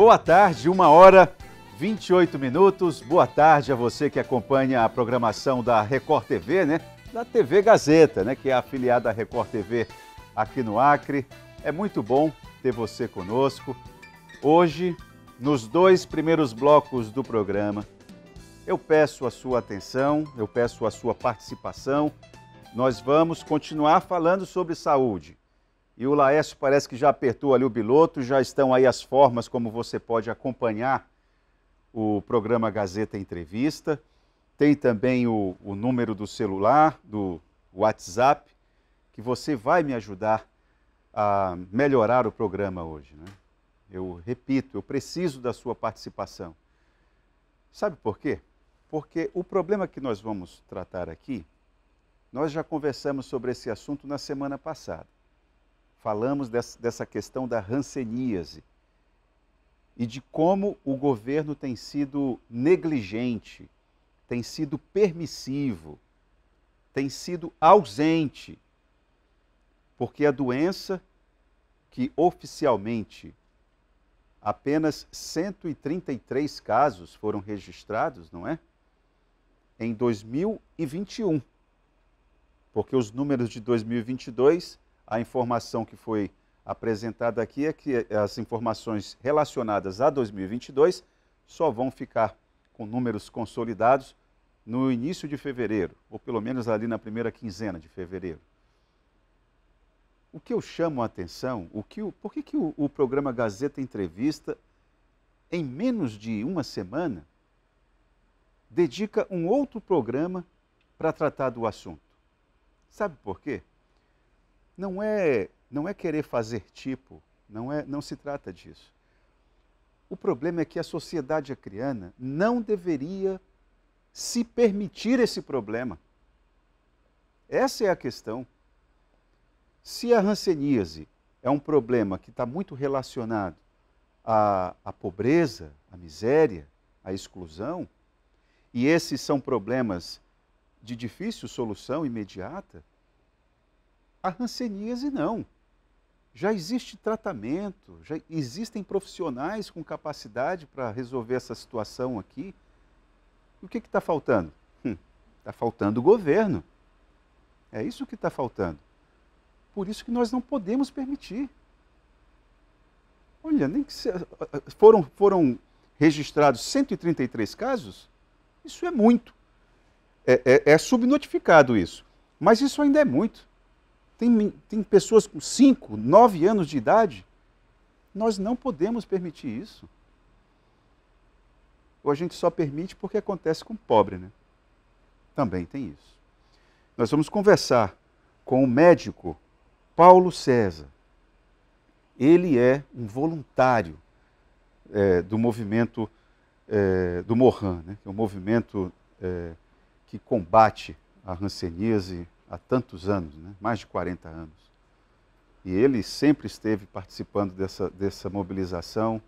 Boa tarde, uma hora 28 minutos. Boa tarde a você que acompanha a programação da Record TV, né? Da TV Gazeta, né? Que é afiliada à Record TV aqui no Acre. É muito bom ter você conosco. Hoje, nos dois primeiros blocos do programa, eu peço a sua atenção, eu peço a sua participação. Nós vamos continuar falando sobre saúde. E o Laércio parece que já apertou ali o piloto, já estão aí as formas como você pode acompanhar o programa Gazeta Entrevista. Tem também o, o número do celular, do WhatsApp, que você vai me ajudar a melhorar o programa hoje. Né? Eu repito, eu preciso da sua participação. Sabe por quê? Porque o problema que nós vamos tratar aqui, nós já conversamos sobre esse assunto na semana passada falamos dessa questão da ranceníase e de como o governo tem sido negligente, tem sido permissivo, tem sido ausente, porque a doença que oficialmente apenas 133 casos foram registrados, não é? Em 2021. Porque os números de 2022 a informação que foi apresentada aqui é que as informações relacionadas a 2022 só vão ficar com números consolidados no início de fevereiro, ou pelo menos ali na primeira quinzena de fevereiro. O que eu chamo a atenção, o que o, por que, que o, o programa Gazeta Entrevista, em menos de uma semana, dedica um outro programa para tratar do assunto? Sabe por quê? não é, não é querer fazer tipo, não, é, não se trata disso. O problema é que a sociedade acriana não deveria se permitir esse problema. Essa é a questão. Se a ranceníase é um problema que está muito relacionado à, à pobreza, à miséria, à exclusão, e esses são problemas de difícil solução imediata, a hanseníase não. Já existe tratamento, já existem profissionais com capacidade para resolver essa situação aqui. o que está faltando? Está hum, tá faltando o governo. É isso que está faltando. Por isso que nós não podemos permitir. Olha, nem que se, ah, ah, foram, foram registrados 133 casos, isso é muito. É, é, é subnotificado isso. Mas isso ainda é muito. Tem, tem pessoas com 5, 9 anos de idade. Nós não podemos permitir isso. Ou a gente só permite porque acontece com o pobre, né? Também tem isso. Nós vamos conversar com o médico Paulo César. Ele é um voluntário é, do movimento é, do Mohan, né? que é um movimento é, que combate a hanseníase, há tantos anos, né? mais de 40 anos. E ele sempre esteve participando dessa, dessa mobilização,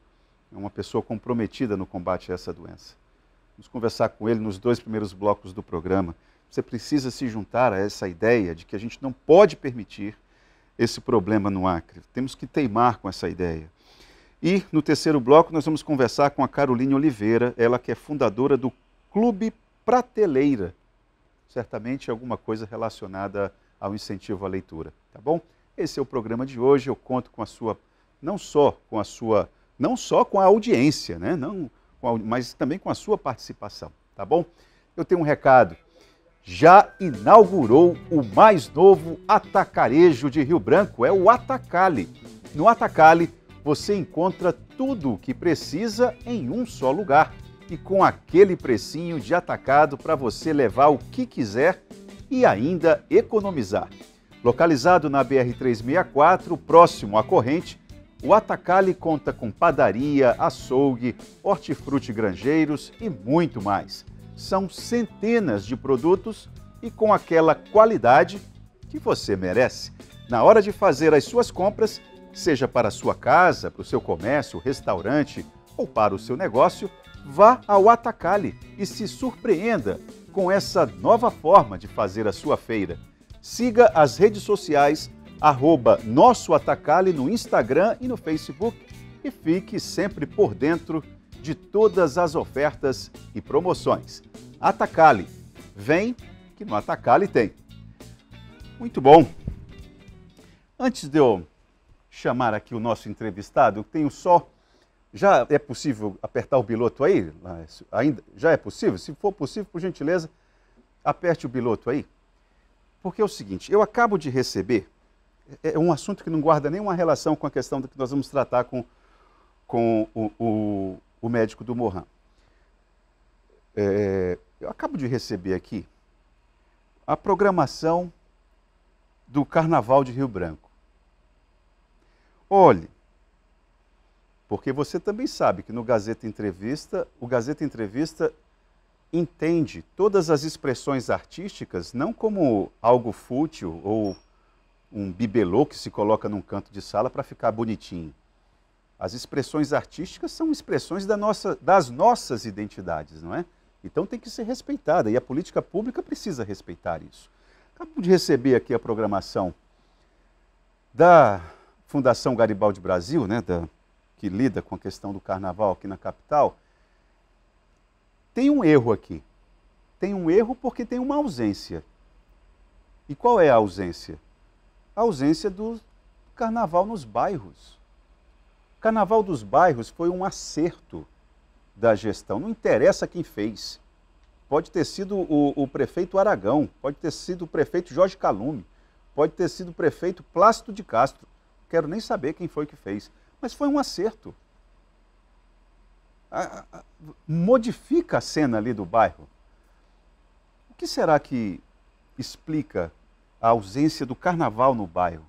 é uma pessoa comprometida no combate a essa doença. Vamos conversar com ele nos dois primeiros blocos do programa. Você precisa se juntar a essa ideia de que a gente não pode permitir esse problema no Acre. Temos que teimar com essa ideia. E no terceiro bloco nós vamos conversar com a Caroline Oliveira, ela que é fundadora do Clube Prateleira, certamente alguma coisa relacionada ao incentivo à leitura, tá bom? Esse é o programa de hoje, eu conto com a sua, não só com a sua, não só com a audiência, né? Não, a, mas também com a sua participação, tá bom? Eu tenho um recado. Já inaugurou o mais novo atacarejo de Rio Branco, é o Atacale. No Atacale, você encontra tudo o que precisa em um só lugar e com aquele precinho de atacado para você levar o que quiser e ainda economizar. Localizado na BR-364, próximo à corrente, o Atacali conta com padaria, açougue, hortifruti granjeiros e muito mais. São centenas de produtos e com aquela qualidade que você merece. Na hora de fazer as suas compras, seja para a sua casa, para o seu comércio, restaurante ou para o seu negócio, vá ao Atacali e se surpreenda com essa nova forma de fazer a sua feira. Siga as redes sociais arroba Nosso Atacali no Instagram e no Facebook e fique sempre por dentro de todas as ofertas e promoções. Atacali, vem que no Atacali tem. Muito bom. Antes de eu chamar aqui o nosso entrevistado, eu tenho só já é possível apertar o piloto aí? Ainda, já é possível? Se for possível, por gentileza, aperte o piloto aí. Porque é o seguinte, eu acabo de receber, é, é um assunto que não guarda nenhuma relação com a questão que nós vamos tratar com, com o, o, o médico do Mohan. É, eu acabo de receber aqui a programação do Carnaval de Rio Branco. Olhe, porque você também sabe que no Gazeta Entrevista, o Gazeta Entrevista entende todas as expressões artísticas não como algo fútil ou um bibelô que se coloca num canto de sala para ficar bonitinho. As expressões artísticas são expressões da nossa, das nossas identidades, não é? Então tem que ser respeitada e a política pública precisa respeitar isso. Acabo de receber aqui a programação da Fundação Garibaldi Brasil, né, da que lida com a questão do carnaval aqui na capital, tem um erro aqui. Tem um erro porque tem uma ausência. E qual é a ausência? A ausência do carnaval nos bairros. O carnaval dos bairros foi um acerto da gestão. Não interessa quem fez. Pode ter sido o, o prefeito Aragão, pode ter sido o prefeito Jorge Calume, pode ter sido o prefeito Plácido de Castro. Quero nem saber quem foi que fez. Mas foi um acerto. A, a, modifica a cena ali do bairro. O que será que explica a ausência do carnaval no bairro?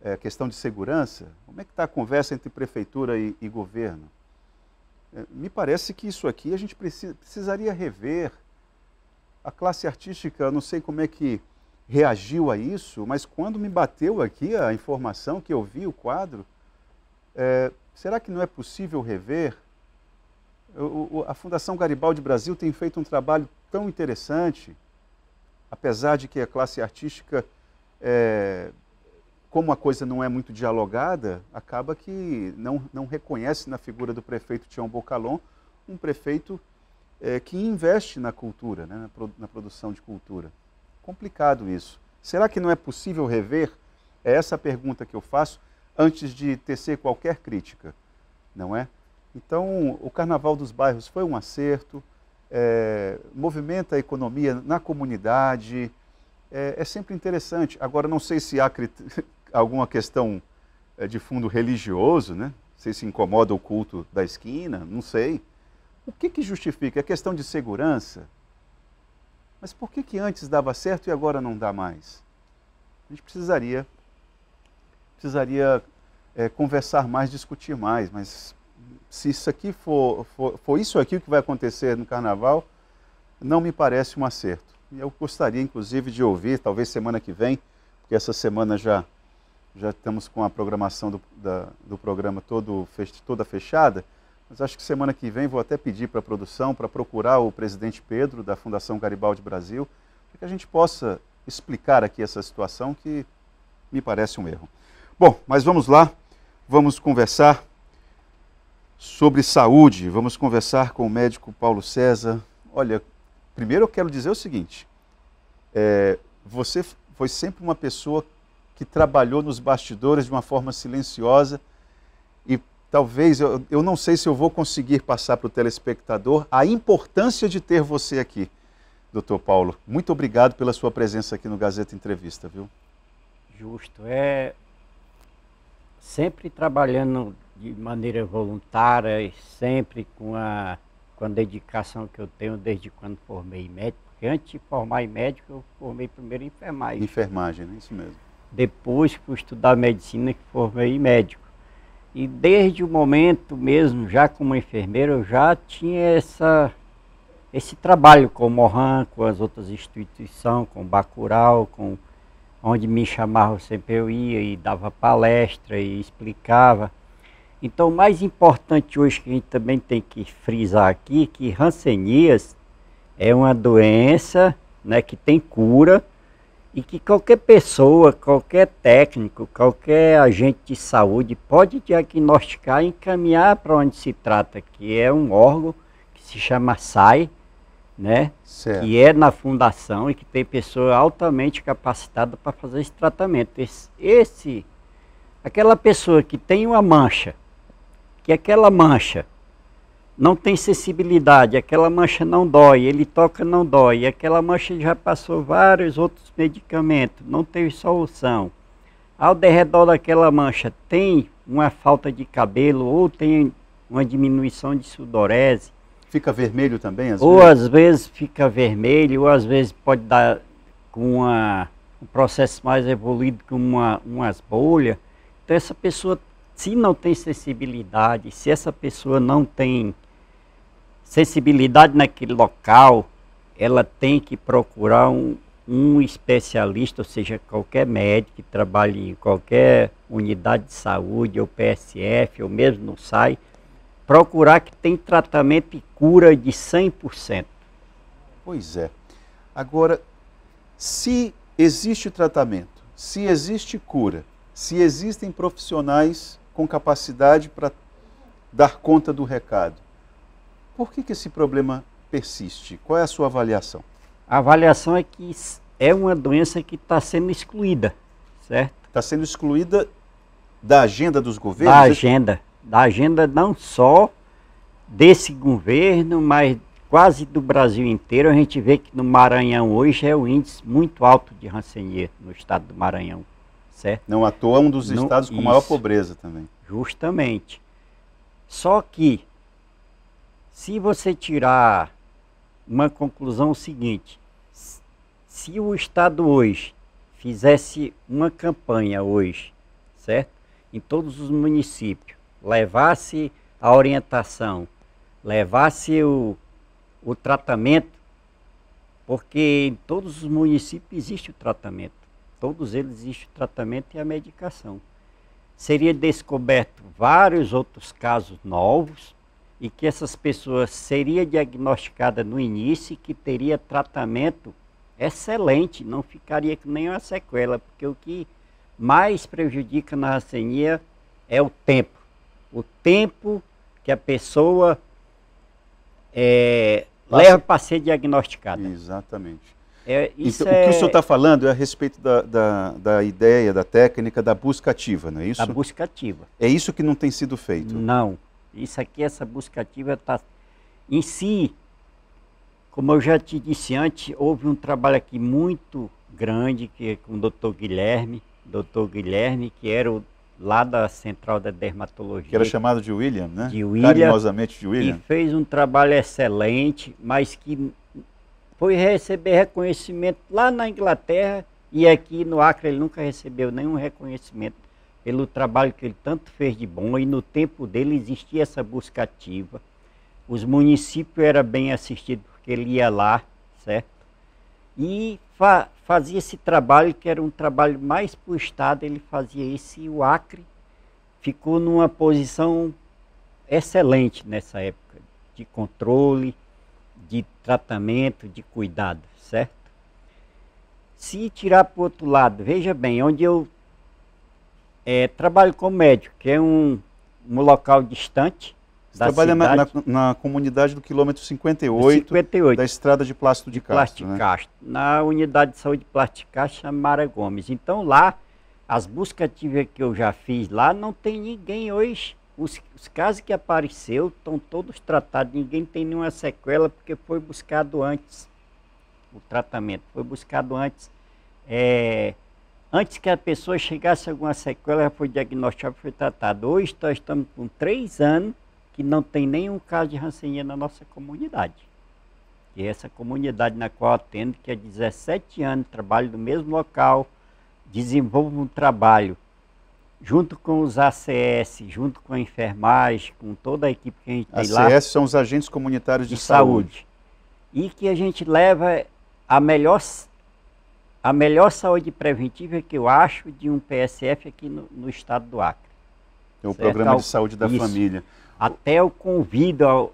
É, questão de segurança? Como é que está a conversa entre prefeitura e, e governo? É, me parece que isso aqui a gente precisa, precisaria rever. A classe artística, não sei como é que reagiu a isso, mas quando me bateu aqui a informação que eu vi o quadro, é, será que não é possível rever? O, o, a Fundação Garibaldi Brasil tem feito um trabalho tão interessante, apesar de que a classe artística, é, como a coisa não é muito dialogada, acaba que não, não reconhece na figura do prefeito Tião Bocalon um prefeito é, que investe na cultura, né, na, pro, na produção de cultura. Complicado isso. Será que não é possível rever? É essa a pergunta que eu faço antes de tecer qualquer crítica, não é? Então, o Carnaval dos Bairros foi um acerto, é, movimenta a economia na comunidade, é, é, sempre interessante. Agora, não sei se há alguma questão é, de fundo religioso, né? Se se incomoda o culto da esquina, não sei. O que, que justifica? É questão de segurança? Mas por que, que antes dava certo e agora não dá mais? A gente precisaria precisaria é, conversar mais, discutir mais, mas se isso aqui for, for, for isso aqui que vai acontecer no carnaval, não me parece um acerto. E eu gostaria, inclusive, de ouvir, talvez semana que vem, porque essa semana já, já estamos com a programação do, da, do programa todo, toda fechada, mas acho que semana que vem vou até pedir para a produção para procurar o presidente Pedro, da Fundação Garibaldi Brasil, para que a gente possa explicar aqui essa situação que me parece um erro. Bom, mas vamos lá, vamos conversar sobre saúde, vamos conversar com o médico Paulo César. Olha, primeiro eu quero dizer o seguinte: é, você foi sempre uma pessoa que trabalhou nos bastidores de uma forma silenciosa e talvez, eu, eu não sei se eu vou conseguir passar para o telespectador a importância de ter você aqui, doutor Paulo. Muito obrigado pela sua presença aqui no Gazeta Entrevista, viu? Justo. É, sempre trabalhando de maneira voluntária, sempre com a, com a dedicação que eu tenho desde quando formei médico. Porque antes de formar em médico, eu formei primeiro em enfermagem. Enfermagem, né? isso mesmo. Depois fui estudar medicina, que formei em médico. E desde o momento mesmo, já como enfermeiro, eu já tinha essa, esse trabalho com o Mohan, com as outras instituições, com o Bacurau, com onde me chamavam sempre eu ia e dava palestra e explicava. Então, o mais importante hoje que a gente também tem que frisar aqui, que Hansenias é uma doença né, que tem cura e que qualquer pessoa, qualquer técnico, qualquer agente de saúde pode diagnosticar e encaminhar para onde se trata, que é um órgão que se chama SAI, né? Certo. Que é na fundação e que tem pessoa altamente capacitada para fazer esse tratamento. Esse, esse, aquela pessoa que tem uma mancha, que aquela mancha não tem sensibilidade, aquela mancha não dói, ele toca não dói, aquela mancha já passou vários outros medicamentos, não teve solução. Ao derredor daquela mancha tem uma falta de cabelo ou tem uma diminuição de sudorese, Fica vermelho também, às ou vezes? às vezes fica vermelho, ou às vezes pode dar com uma, um processo mais evoluído com uma, umas bolhas. Então essa pessoa, se não tem sensibilidade, se essa pessoa não tem sensibilidade naquele local, ela tem que procurar um, um especialista, ou seja, qualquer médico que trabalhe em qualquer unidade de saúde, ou PSF, ou mesmo no SAI, procurar que tem tratamento e cura de 100%. Pois é. Agora, se existe tratamento, se existe cura, se existem profissionais com capacidade para dar conta do recado, por que, que esse problema persiste? Qual é a sua avaliação? A avaliação é que é uma doença que está sendo excluída, certo? Está sendo excluída da agenda dos governos? Da agenda da agenda não só desse governo, mas quase do Brasil inteiro. A gente vê que no Maranhão hoje é o um índice muito alto de Rancenier no estado do Maranhão, certo? Não à toa é um dos estados com isso, maior pobreza também. Justamente. Só que, se você tirar uma conclusão é seguinte, se o Estado hoje fizesse uma campanha hoje, certo? Em todos os municípios, levasse a orientação, levasse o, o tratamento, porque em todos os municípios existe o tratamento, todos eles existe o tratamento e a medicação. Seria descoberto vários outros casos novos e que essas pessoas seria diagnosticada no início e que teria tratamento excelente, não ficaria com nenhuma sequela, porque o que mais prejudica na racenia é o tempo o tempo que a pessoa é, leva para ser diagnosticada. Exatamente. É, então, é... O que o é senhor está falando é a respeito da, da, da, ideia, da técnica da busca ativa, não é isso? Da busca ativa. É isso que não tem sido feito? Não. Isso aqui, essa busca ativa está. Em si, como eu já te disse antes, houve um trabalho aqui muito grande que é com o doutor Guilherme, doutor Guilherme, que era o lá da Central da Dermatologia. Que era chamado de William, né? De William. Carinhosamente de William. E fez um trabalho excelente, mas que foi receber reconhecimento lá na Inglaterra e aqui no Acre ele nunca recebeu nenhum reconhecimento pelo trabalho que ele tanto fez de bom e no tempo dele existia essa busca ativa. Os municípios era bem assistido porque ele ia lá, certo? E fa fazia esse trabalho, que era um trabalho mais para o Estado, ele fazia isso e o Acre ficou numa posição excelente nessa época, de controle, de tratamento, de cuidado, certo? Se tirar para o outro lado, veja bem, onde eu é, trabalho com médico, que é um, um local distante, você trabalha na, na, na, comunidade do quilômetro 58, 58 da estrada de plástico de, de Castro. Né? Castro na unidade de saúde plástica Castro, Mara Gomes. Então lá, as buscas que eu já fiz lá, não tem ninguém hoje. Os, os casos que apareceu estão todos tratados, ninguém tem nenhuma sequela porque foi buscado antes. O tratamento foi buscado antes. É, antes que a pessoa chegasse a alguma sequela, foi diagnosticada, foi tratada. Hoje nós estamos com três anos que não tem nenhum caso de rancinha na nossa comunidade. E é essa comunidade na qual atendo, que há 17 anos trabalho no mesmo local, desenvolvo um trabalho junto com os ACS, junto com a enfermagem, com toda a equipe que a gente ACS tem lá. ACS são os agentes comunitários de, de saúde. saúde. E que a gente leva a melhor, a melhor saúde preventiva que eu acho de um PSF aqui no, no estado do Acre. É o certo? Programa de Saúde da Isso. Família. Até eu convido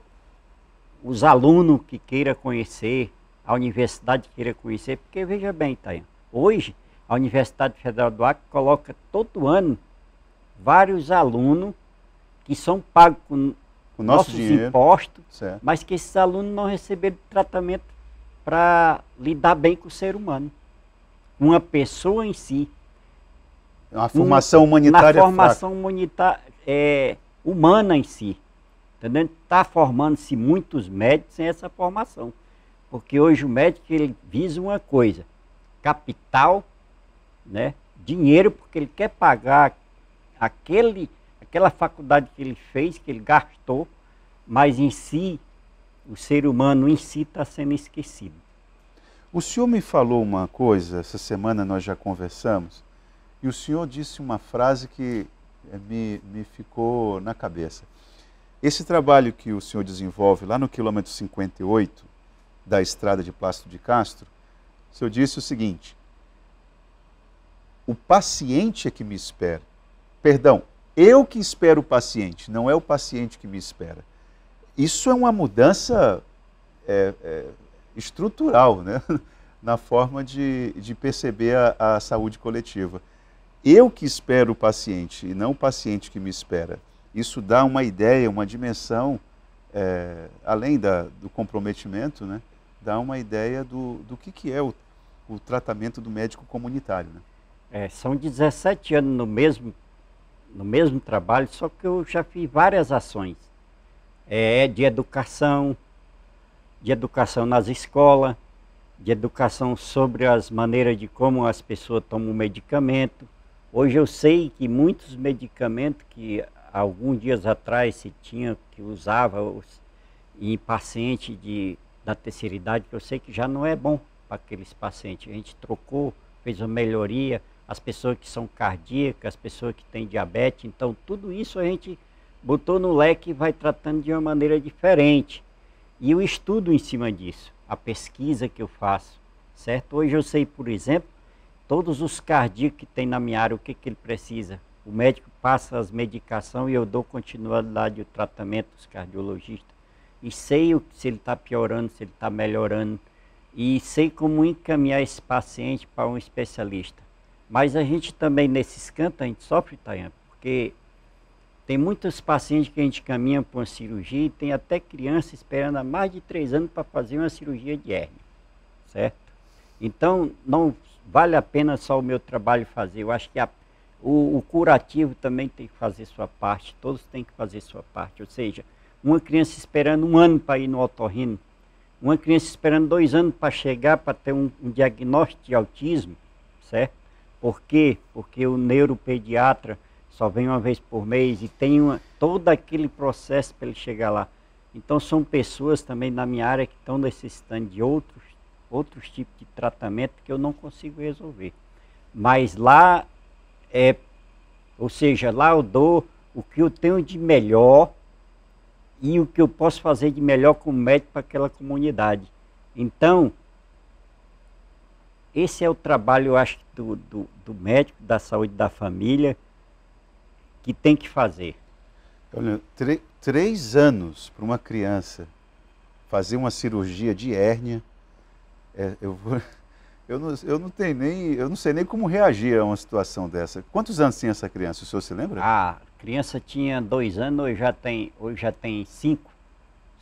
os alunos que queira conhecer, a universidade que queira conhecer, porque veja bem, Itanha, hoje a Universidade Federal do Acre coloca todo ano vários alunos que são pagos com o nosso nossos impostos, certo. mas que esses alunos não receberam tratamento para lidar bem com o ser humano. Uma pessoa em si. É uma formação humanitária. na formação humanitária. É, humana em si. Está formando-se muitos médicos sem essa formação. Porque hoje o médico ele visa uma coisa, capital, né? dinheiro, porque ele quer pagar aquele, aquela faculdade que ele fez, que ele gastou, mas em si, o ser humano em si está sendo esquecido. O senhor me falou uma coisa, essa semana nós já conversamos, e o senhor disse uma frase que é, me, me ficou na cabeça. Esse trabalho que o senhor desenvolve lá no quilômetro 58 da estrada de Plácido de Castro, o senhor disse o seguinte: o paciente é que me espera. Perdão, eu que espero o paciente, não é o paciente que me espera. Isso é uma mudança é, é, estrutural né? na forma de, de perceber a, a saúde coletiva eu que espero o paciente e não o paciente que me espera. Isso dá uma ideia, uma dimensão, é, além da, do comprometimento, né, dá uma ideia do, do que, que é o, o tratamento do médico comunitário. Né? É, são 17 anos no mesmo, no mesmo trabalho, só que eu já fiz várias ações. É, de educação, de educação nas escolas, de educação sobre as maneiras de como as pessoas tomam o medicamento, Hoje eu sei que muitos medicamentos que alguns dias atrás se tinha, que usava em paciente de, da terceira idade, que eu sei que já não é bom para aqueles pacientes. A gente trocou, fez uma melhoria, as pessoas que são cardíacas, as pessoas que têm diabetes, então tudo isso a gente botou no leque e vai tratando de uma maneira diferente. E o estudo em cima disso, a pesquisa que eu faço, certo? Hoje eu sei, por exemplo, todos os cardíacos que tem na minha área, o que, que ele precisa. O médico passa as medicações e eu dou continuidade o tratamento dos cardiologistas. E sei se ele está piorando, se ele está melhorando. E sei como encaminhar esse paciente para um especialista. Mas a gente também, nesses cantos, a gente sofre, Tayan, porque tem muitos pacientes que a gente caminha para uma cirurgia e tem até criança esperando há mais de três anos para fazer uma cirurgia de hérnia, certo? Então, não vale a pena só o meu trabalho fazer. Eu acho que a, o, o curativo também tem que fazer sua parte, todos têm que fazer sua parte. Ou seja, uma criança esperando um ano para ir no otorrino, uma criança esperando dois anos para chegar para ter um, um, diagnóstico de autismo, certo? Por quê? Porque o neuropediatra só vem uma vez por mês e tem uma, todo aquele processo para ele chegar lá. Então são pessoas também na minha área que estão necessitando de outros outros tipos de tratamento que eu não consigo resolver. Mas lá, é, ou seja, lá eu dou o que eu tenho de melhor e o que eu posso fazer de melhor como médico para aquela comunidade. Então, esse é o trabalho, eu acho, do, do, do médico, da saúde da família, que tem que fazer. Olha, três anos para uma criança fazer uma cirurgia de hérnia é, eu, eu, não, eu, não tenho nem, eu não sei nem como reagir a uma situação dessa. Quantos anos tinha essa criança? O senhor se lembra? A criança tinha dois anos, hoje já tem, hoje já tem cinco.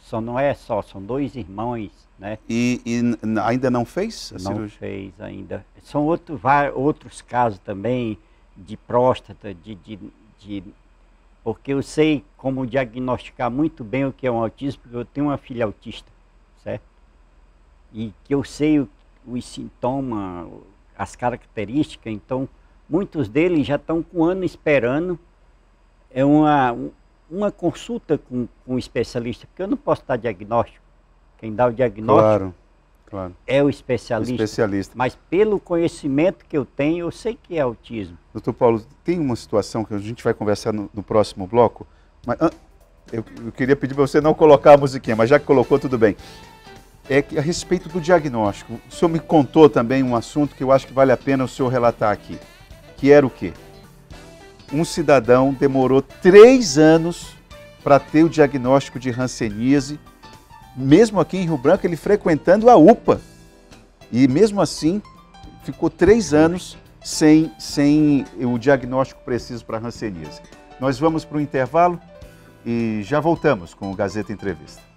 Só não é só, são dois irmãos, né? E, e ainda não fez a não cirurgia? Não fez ainda. São outro, outros casos também de próstata, de, de, de porque eu sei como diagnosticar muito bem o que é um autismo, porque eu tenho uma filha autista, certo? e que eu sei o, os sintomas, as características, então muitos deles já estão com um ano esperando é uma, uma consulta com, com um especialista, porque eu não posso dar diagnóstico. Quem dá o diagnóstico claro, claro. é o especialista, especialista. Mas pelo conhecimento que eu tenho, eu sei que é autismo. Doutor Paulo, tem uma situação que a gente vai conversar no, no próximo bloco, mas ah, eu, eu queria pedir para você não colocar a musiquinha, mas já que colocou, tudo bem é a respeito do diagnóstico. O senhor me contou também um assunto que eu acho que vale a pena o senhor relatar aqui, que era o quê? Um cidadão demorou três anos para ter o diagnóstico de hanseníase, mesmo aqui em Rio Branco, ele frequentando a UPA. E mesmo assim, ficou três anos sem, sem o diagnóstico preciso para hanseníase. Nós vamos para o intervalo e já voltamos com o Gazeta Entrevista.